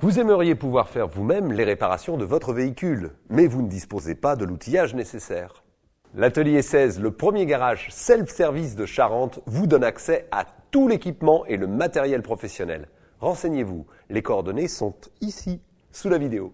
Vous aimeriez pouvoir faire vous-même les réparations de votre véhicule, mais vous ne disposez pas de l'outillage nécessaire. L'atelier 16, le premier garage self-service de Charente, vous donne accès à tout l'équipement et le matériel professionnel. Renseignez-vous, les coordonnées sont ici, sous la vidéo.